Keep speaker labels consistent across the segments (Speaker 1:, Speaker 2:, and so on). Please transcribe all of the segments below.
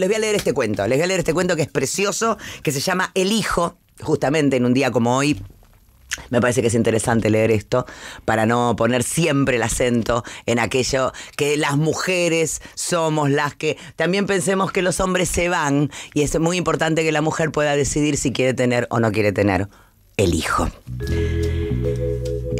Speaker 1: Les voy a leer este cuento, les voy a leer este cuento que es precioso, que se llama El Hijo, justamente en un día como hoy. Me parece que es interesante leer esto para no poner siempre el acento en aquello que las mujeres somos las que también pensemos que los hombres se van y es muy importante que la mujer pueda decidir si quiere tener o no quiere tener el hijo.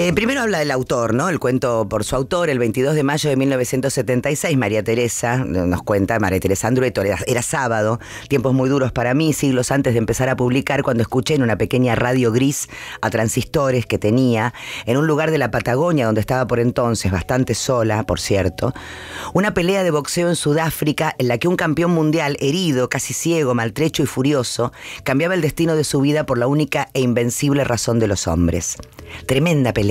Speaker 1: Eh, primero habla del autor, ¿no? El cuento por su autor, el 22 de mayo de 1976, María Teresa, eh, nos cuenta María Teresa Andrueto, era, sábado, tiempos muy duros para mí, siglos antes de empezar a publicar, cuando escuché en una pequeña radio gris a transistores que tenía, en un lugar de la Patagonia donde estaba por entonces, bastante sola, por cierto, una pelea de boxeo en Sudáfrica en la que un campeón mundial, herido, casi ciego, maltrecho y furioso, cambiaba el destino de su vida por la única e invencible razón de los hombres. Tremenda pelea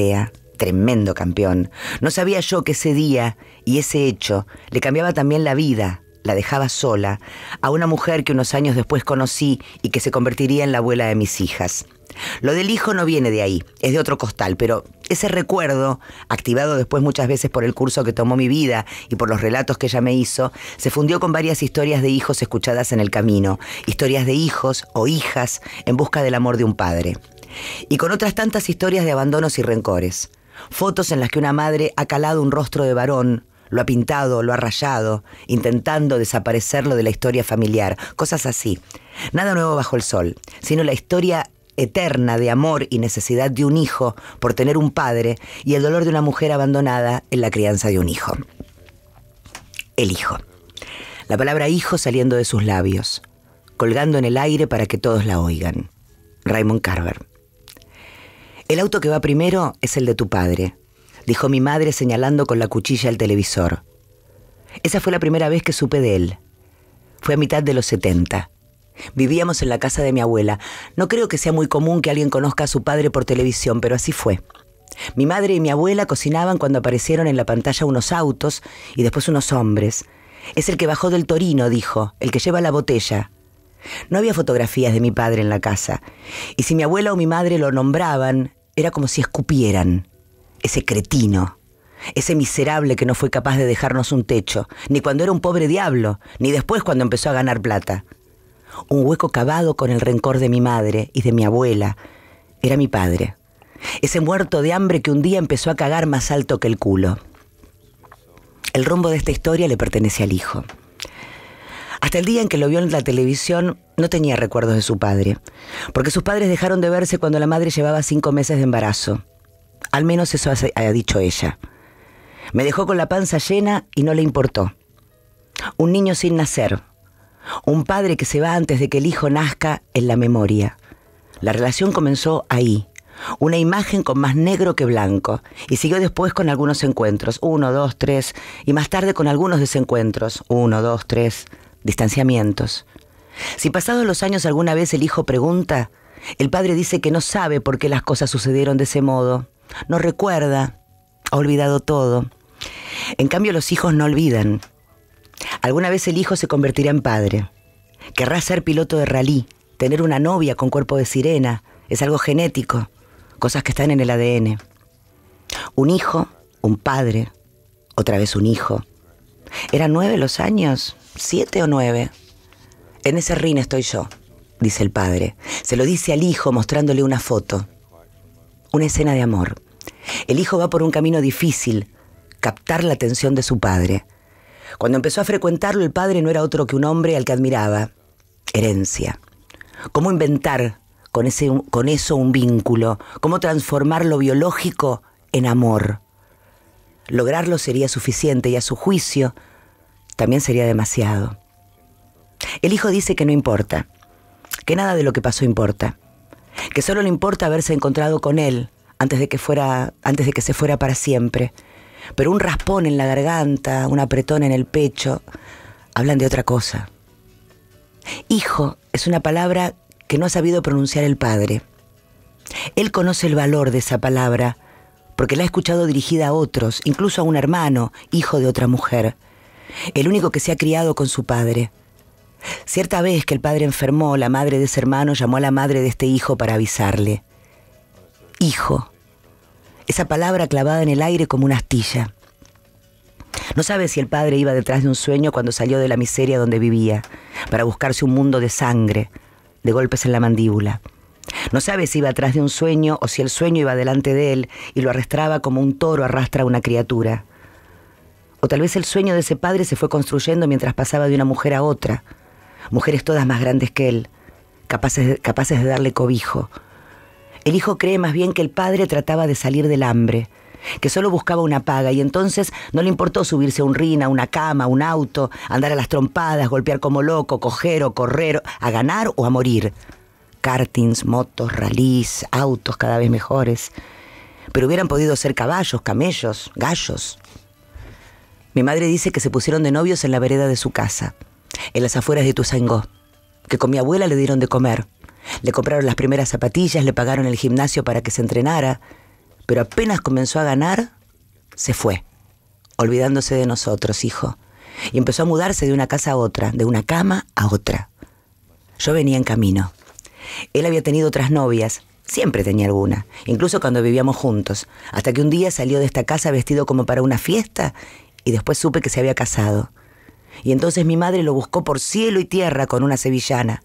Speaker 1: tremendo campeón. No sabía yo que ese día y ese hecho le cambiaba también la vida, la dejaba sola, a una mujer que unos años después conocí y que se convertiría en la abuela de mis hijas. Lo del hijo no viene de ahí, es de otro costal, pero ese recuerdo, activado después muchas veces por el curso que tomó mi vida y por los relatos que ella me hizo, se fundió con varias historias de hijos escuchadas en el camino, historias de hijos o hijas en busca del amor de un padre y con otras tantas historias de abandonos y rencores. Fotos en las que una madre ha calado un rostro de varón, lo ha pintado, lo ha rayado, intentando desaparecerlo de la historia familiar, cosas así. Nada nuevo bajo el sol, sino la historia eterna de amor y necesidad de un hijo por tener un padre y el dolor de una mujer abandonada en la crianza de un hijo. El hijo. La palabra hijo saliendo de sus labios, colgando en el aire para que todos la oigan. Raymond Carver. El auto que va primero es el de tu padre, dijo mi madre señalando con la cuchilla el televisor. Esa fue la primera vez que supe de él. Fue a mitad de los 70. Vivíamos en la casa de mi abuela. No creo que sea muy común que alguien conozca a su padre por televisión, pero así fue. Mi madre y mi abuela cocinaban cuando aparecieron en la pantalla unos autos y después unos hombres. Es el que bajó del Torino, dijo, el que lleva la botella. No había fotografías de mi padre en la casa, y si mi abuela o mi madre lo nombraban, era como si escupieran. Ese cretino. Ese miserable que no fue capaz de dejarnos un techo, ni cuando era un pobre diablo, ni después cuando empezó a ganar plata. Un hueco cavado con el rencor de mi madre y de mi abuela. Era mi padre. Ese muerto de hambre que un día empezó a cagar más alto que el culo. El rumbo de esta historia le pertenece al hijo. Hasta el día en que lo vio en la televisión, no tenía recuerdos de su padre, porque sus padres dejaron de verse cuando la madre llevaba cinco meses de embarazo. Al menos eso ha dicho ella. Me dejó con la panza llena y no le importó. Un niño sin nacer. Un padre que se va antes de que el hijo nazca en la memoria. La relación comenzó ahí, una imagen con más negro que blanco, y siguió después con algunos encuentros, uno, dos, tres, y más tarde con algunos desencuentros, uno, dos, tres distanciamientos. Si pasados los años alguna vez el hijo pregunta, el padre dice que no sabe por qué las cosas sucedieron de ese modo, no recuerda, ha olvidado todo. En cambio los hijos no olvidan. Alguna vez el hijo se convertirá en padre. Querrá ser piloto de rally, tener una novia con cuerpo de sirena, es algo genético, cosas que están en el ADN. Un hijo, un padre, otra vez un hijo. Eran nueve los años siete o nueve. En ese rin estoy yo, dice el padre. Se lo dice al hijo mostrándole una foto. Una escena de amor. El hijo va por un camino difícil, captar la atención de su padre. Cuando empezó a frecuentarlo, el padre no era otro que un hombre al que admiraba. Herencia. ¿Cómo inventar con, ese, con eso un vínculo? ¿Cómo transformar lo biológico en amor? Lograrlo sería suficiente y a su juicio también sería demasiado. El hijo dice que no importa, que nada de lo que pasó importa, que solo le importa haberse encontrado con él antes de que fuera antes de que se fuera para siempre. Pero un raspón en la garganta, un apretón en el pecho, hablan de otra cosa. Hijo es una palabra que no ha sabido pronunciar el padre. Él conoce el valor de esa palabra porque la ha escuchado dirigida a otros, incluso a un hermano, hijo de otra mujer el único que se ha criado con su padre. Cierta vez que el padre enfermó, la madre de ese hermano llamó a la madre de este hijo para avisarle. Hijo. Esa palabra clavada en el aire como una astilla. No sabe si el padre iba detrás de un sueño cuando salió de la miseria donde vivía, para buscarse un mundo de sangre, de golpes en la mandíbula. No sabe si iba atrás de un sueño o si el sueño iba delante de él y lo arrastraba como un toro arrastra a una criatura. O tal vez el sueño de ese padre se fue construyendo mientras pasaba de una mujer a otra. Mujeres todas más grandes que él, capaces, capaces de darle cobijo. El hijo cree más bien que el padre trataba de salir del hambre, que solo buscaba una paga y entonces no le importó subirse a un rin, a una cama, a un auto, andar a las trompadas, golpear como loco, coger o correr, a ganar o a morir. Kartings, motos, rallies, autos cada vez mejores. Pero hubieran podido ser caballos, camellos, gallos. Mi madre dice que se pusieron de novios en la vereda de su casa, en las afueras de Tuzangó, que con mi abuela le dieron de comer. Le compraron las primeras zapatillas, le pagaron el gimnasio para que se entrenara, pero apenas comenzó a ganar, se fue, olvidándose de nosotros, hijo, y empezó a mudarse de una casa a otra, de una cama a otra. Yo venía en camino. Él había tenido otras novias, siempre tenía alguna, incluso cuando vivíamos juntos, hasta que un día salió de esta casa vestido como para una fiesta y después supe que se había casado. Y entonces mi madre lo buscó por cielo y tierra con una sevillana.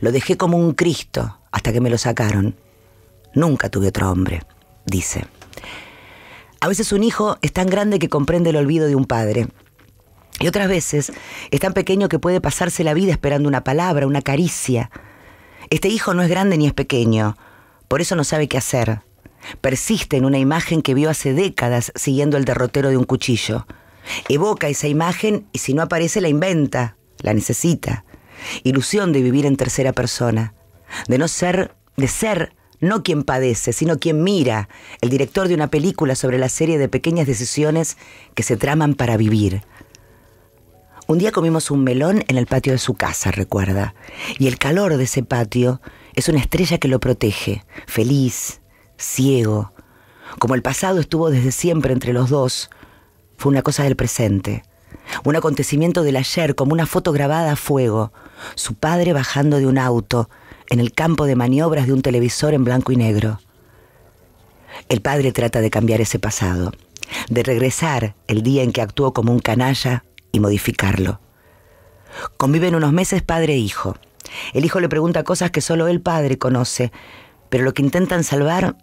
Speaker 1: Lo dejé como un Cristo hasta que me lo sacaron. Nunca tuve otro hombre, dice. A veces un hijo es tan grande que comprende el olvido de un padre. Y otras veces es tan pequeño que puede pasarse la vida esperando una palabra, una caricia. Este hijo no es grande ni es pequeño, por eso no sabe qué hacer. Persiste en una imagen que vio hace décadas siguiendo el derrotero de un cuchillo. Evoca esa imagen y si no aparece la inventa, la necesita. Ilusión de vivir en tercera persona, de no ser, de ser no quien padece, sino quien mira, el director de una película sobre la serie de pequeñas decisiones que se traman para vivir. Un día comimos un melón en el patio de su casa, recuerda, y el calor de ese patio es una estrella que lo protege, feliz, ciego, como el pasado estuvo desde siempre entre los dos, fue una cosa del presente, un acontecimiento del ayer como una foto grabada a fuego, su padre bajando de un auto en el campo de maniobras de un televisor en blanco y negro. El padre trata de cambiar ese pasado, de regresar el día en que actuó como un canalla y modificarlo. Conviven unos meses padre e hijo. El hijo le pregunta cosas que solo el padre conoce, pero lo que intentan salvar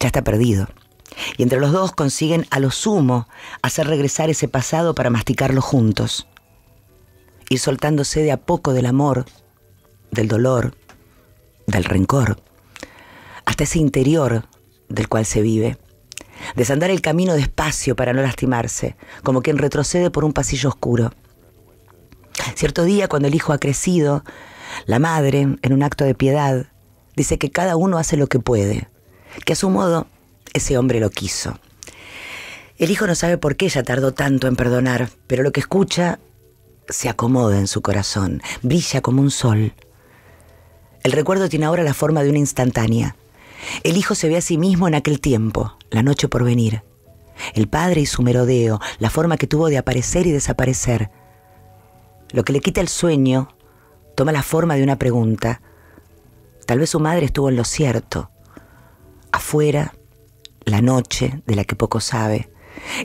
Speaker 1: ya está perdido y entre los dos consiguen a lo sumo hacer regresar ese pasado para masticarlo juntos, ir soltándose de a poco del amor, del dolor, del rencor, hasta ese interior del cual se vive. Desandar el camino despacio para no lastimarse, como quien retrocede por un pasillo oscuro. Cierto día, cuando el hijo ha crecido, la madre, en un acto de piedad, dice que cada uno hace lo que puede, que a su modo ese hombre lo quiso. El hijo no sabe por qué ella tardó tanto en perdonar, pero lo que escucha se acomoda en su corazón, brilla como un sol. El recuerdo tiene ahora la forma de una instantánea. El hijo se ve a sí mismo en aquel tiempo, la noche por venir. El padre y su merodeo, la forma que tuvo de aparecer y desaparecer. Lo que le quita el sueño toma la forma de una pregunta. Tal vez su madre estuvo en lo cierto. Afuera, la noche, de la que poco sabe.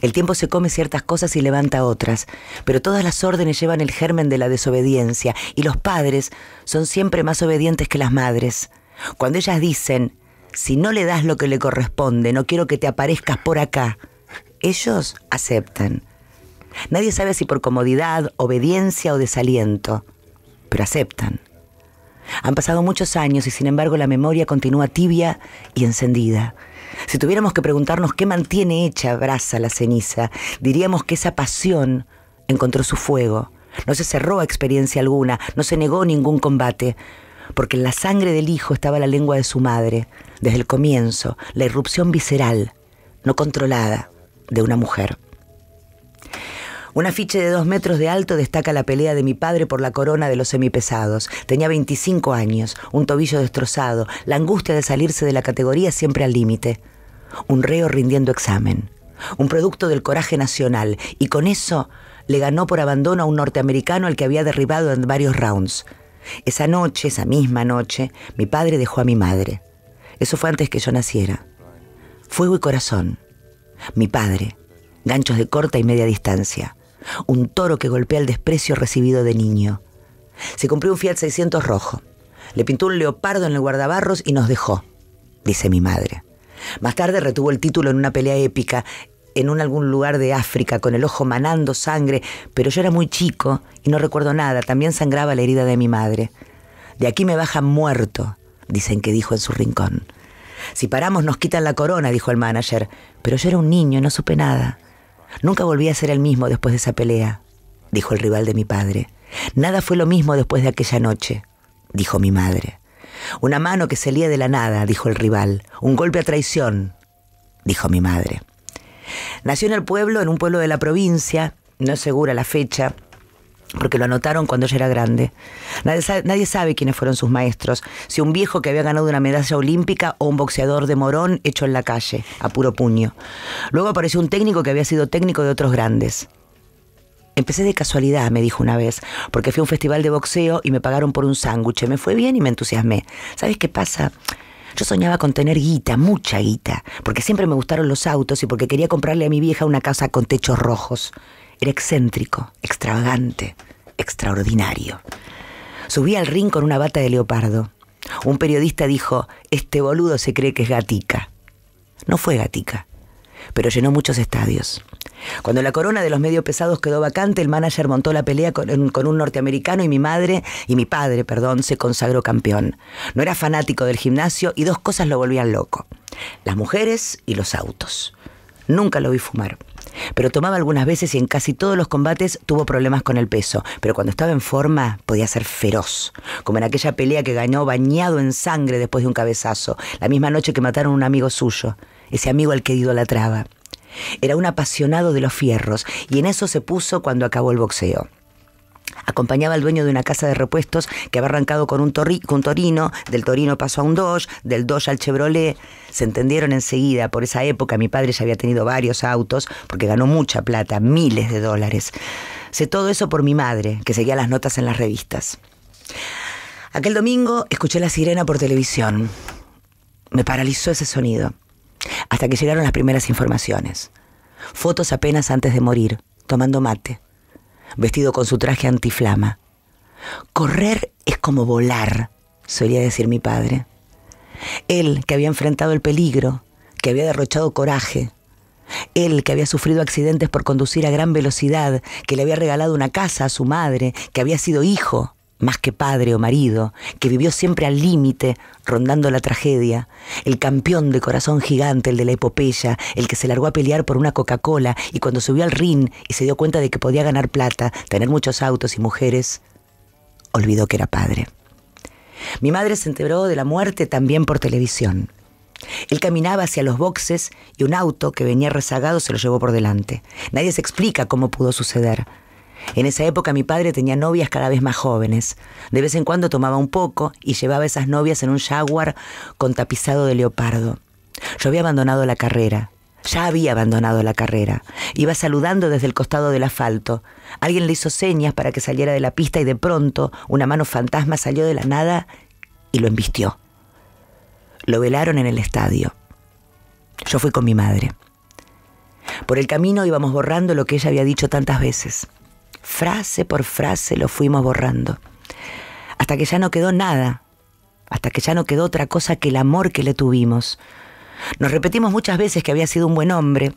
Speaker 1: El tiempo se come ciertas cosas y levanta otras, pero todas las órdenes llevan el germen de la desobediencia, y los padres son siempre más obedientes que las madres. Cuando ellas dicen, si no le das lo que le corresponde, no quiero que te aparezcas por acá, ellos aceptan. Nadie sabe si por comodidad, obediencia o desaliento, pero aceptan. Han pasado muchos años y sin embargo la memoria continúa tibia y encendida. Si tuviéramos que preguntarnos qué mantiene hecha brasa la ceniza, diríamos que esa pasión encontró su fuego. No se cerró a experiencia alguna, no se negó ningún combate, porque en la sangre del hijo estaba la lengua de su madre, desde el comienzo, la irrupción visceral, no controlada, de una mujer. Un afiche de dos metros de alto destaca la pelea de mi padre por la corona de los semipesados. Tenía 25 años, un tobillo destrozado, la angustia de salirse de la categoría siempre al límite. Un reo rindiendo examen. Un producto del coraje nacional. Y con eso le ganó por abandono a un norteamericano al que había derribado en varios rounds. Esa noche, esa misma noche, mi padre dejó a mi madre. Eso fue antes que yo naciera. Fuego y corazón. Mi padre. Ganchos de corta y media distancia un toro que golpea el desprecio recibido de niño. Se compró un Fiat 600 rojo, le pintó un leopardo en el guardabarros y nos dejó, dice mi madre. Más tarde retuvo el título en una pelea épica en algún lugar de África con el ojo manando sangre, pero yo era muy chico y no recuerdo nada, también sangraba la herida de mi madre. De aquí me bajan muerto, dicen que dijo en su rincón. Si paramos nos quitan la corona, dijo el manager, pero yo era un niño y no supe nada. Nunca volví a ser el mismo después de esa pelea, dijo el rival de mi padre. Nada fue lo mismo después de aquella noche, dijo mi madre. Una mano que salía de la nada, dijo el rival. Un golpe a traición, dijo mi madre. Nació en el pueblo, en un pueblo de la provincia, no es segura la fecha, porque lo anotaron cuando ella era grande. Nadie sabe, quiénes fueron sus maestros, si un viejo que había ganado una medalla olímpica o un boxeador de morón hecho en la calle, a puro puño. Luego apareció un técnico que había sido técnico de otros grandes. Empecé de casualidad, me dijo una vez, porque fui a un festival de boxeo y me pagaron por un sándwich. Me fue bien y me entusiasmé. ¿Sabes qué pasa? Yo soñaba con tener guita, mucha guita, porque siempre me gustaron los autos y porque quería comprarle a mi vieja una casa con techos rojos. Era excéntrico, extravagante, extraordinario. Subí al ring con una bata de leopardo. Un periodista dijo, este boludo se cree que es gatica. No fue gatica, pero llenó muchos estadios. Cuando la corona de los medios pesados quedó vacante, el manager montó la pelea con, con, un norteamericano y mi madre, y mi padre, perdón, se consagró campeón. No era fanático del gimnasio y dos cosas lo volvían loco. Las mujeres y los autos. Nunca lo vi fumar pero tomaba algunas veces y en casi todos los combates tuvo problemas con el peso, pero cuando estaba en forma podía ser feroz, como en aquella pelea que ganó bañado en sangre después de un cabezazo, la misma noche que mataron a un amigo suyo, ese amigo al que idolatraba. Era un apasionado de los fierros y en eso se puso cuando acabó el boxeo acompañaba al dueño de una casa de repuestos que había arrancado con un, Torino, del Torino pasó a un Dodge, del Dodge al Chevrolet. Se entendieron enseguida, por esa época mi padre ya había tenido varios autos, porque ganó mucha plata, miles de dólares. Sé todo eso por mi madre, que seguía las notas en las revistas. Aquel domingo escuché la sirena por televisión. Me paralizó ese sonido, hasta que llegaron las primeras informaciones. Fotos apenas antes de morir, tomando mate vestido con su traje antiflama. Correr es como volar, solía decir mi padre. Él que había enfrentado el peligro, que había derrochado coraje, él que había sufrido accidentes por conducir a gran velocidad, que le había regalado una casa a su madre, que había sido hijo, más que padre o marido, que vivió siempre al límite, rondando la tragedia, el campeón de corazón gigante, el de la epopeya, el que se largó a pelear por una Coca-Cola y cuando subió al ring y se dio cuenta de que podía ganar plata, tener muchos autos y mujeres, olvidó que era padre. Mi madre se enteró de la muerte también por televisión. Él caminaba hacia los boxes y un auto que venía rezagado se lo llevó por delante. Nadie se explica cómo pudo suceder. En esa época mi padre tenía novias cada vez más jóvenes. De vez en cuando tomaba un poco y llevaba esas novias en un jaguar con tapizado de leopardo. Yo había abandonado la carrera. Ya había abandonado la carrera. Iba saludando desde el costado del asfalto. Alguien le hizo señas para que saliera de la pista y de pronto una mano fantasma salió de la nada y lo embistió. Lo velaron en el estadio. Yo fui con mi madre. Por el camino íbamos borrando lo que ella había dicho tantas veces. Frase por frase lo fuimos borrando. Hasta que ya no quedó nada. Hasta que ya no quedó otra cosa que el amor que le tuvimos. Nos repetimos muchas veces que había sido un buen hombre,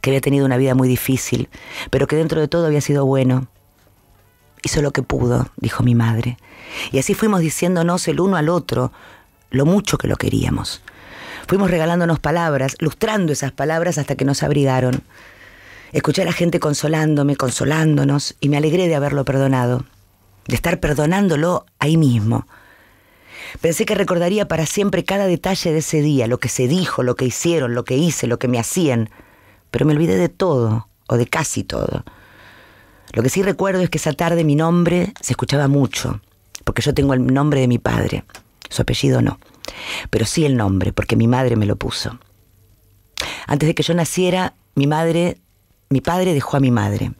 Speaker 1: que había tenido una vida muy difícil, pero que dentro de todo había sido bueno. Hizo lo que pudo, dijo mi madre. Y así fuimos diciéndonos el uno al otro lo mucho que lo queríamos. Fuimos regalándonos palabras, lustrando esas palabras hasta que nos abrigaron. Escuché a la gente consolándome, consolándonos, y me alegré de haberlo perdonado, de estar perdonándolo ahí mismo. Pensé que recordaría para siempre cada detalle de ese día, lo que se dijo, lo que hicieron, lo que hice, lo que me hacían, pero me olvidé de todo, o de casi todo. Lo que sí recuerdo es que esa tarde mi nombre se escuchaba mucho, porque yo tengo el nombre de mi padre, su apellido no, pero sí el nombre, porque mi madre me lo puso. Antes de que yo naciera, mi madre mi padre dejó a mi madre.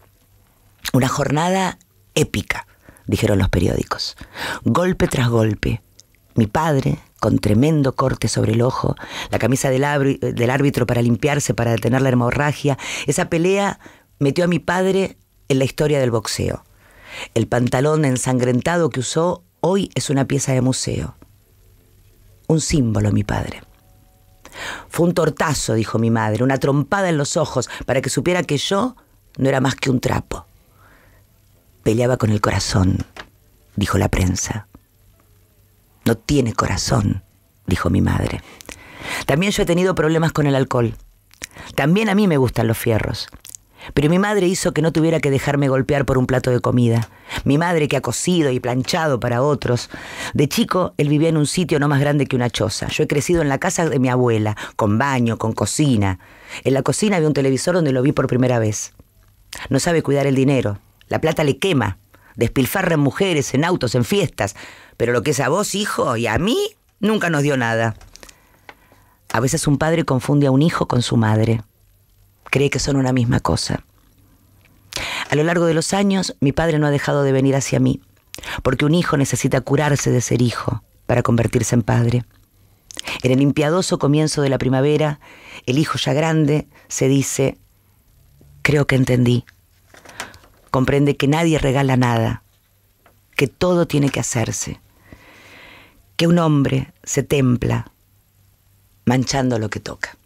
Speaker 1: Una jornada épica, dijeron los periódicos. Golpe tras golpe. Mi padre, con tremendo corte sobre el ojo, la camisa del, árbitro para limpiarse, para detener la hemorragia, esa pelea metió a mi padre en la historia del boxeo. El pantalón ensangrentado que usó hoy es una pieza de museo. Un símbolo, mi padre. Fue un tortazo, dijo mi madre, una trompada en los ojos para que supiera que yo no era más que un trapo. Peleaba con el corazón, dijo la prensa. No tiene corazón, dijo mi madre. También yo he tenido problemas con el alcohol. También a mí me gustan los fierros. Pero mi madre hizo que no tuviera que dejarme golpear por un plato de comida. Mi madre que ha cocido y planchado para otros. De chico, él vivía en un sitio no más grande que una choza. Yo he crecido en la casa de mi abuela, con baño, con cocina. En la cocina había un televisor donde lo vi por primera vez. No sabe cuidar el dinero. La plata le quema. Despilfarra en mujeres, en autos, en fiestas. Pero lo que es a vos, hijo, y a mí, nunca nos dio nada. A veces un padre confunde a un hijo con su madre cree que son una misma cosa. A lo largo de los años, mi padre no ha dejado de venir hacia mí, porque un hijo necesita curarse de ser hijo para convertirse en padre. En el impiadoso comienzo de la primavera, el hijo ya grande se dice, creo que entendí. Comprende que nadie regala nada, que todo tiene que hacerse, que un hombre se templa manchando lo que toca.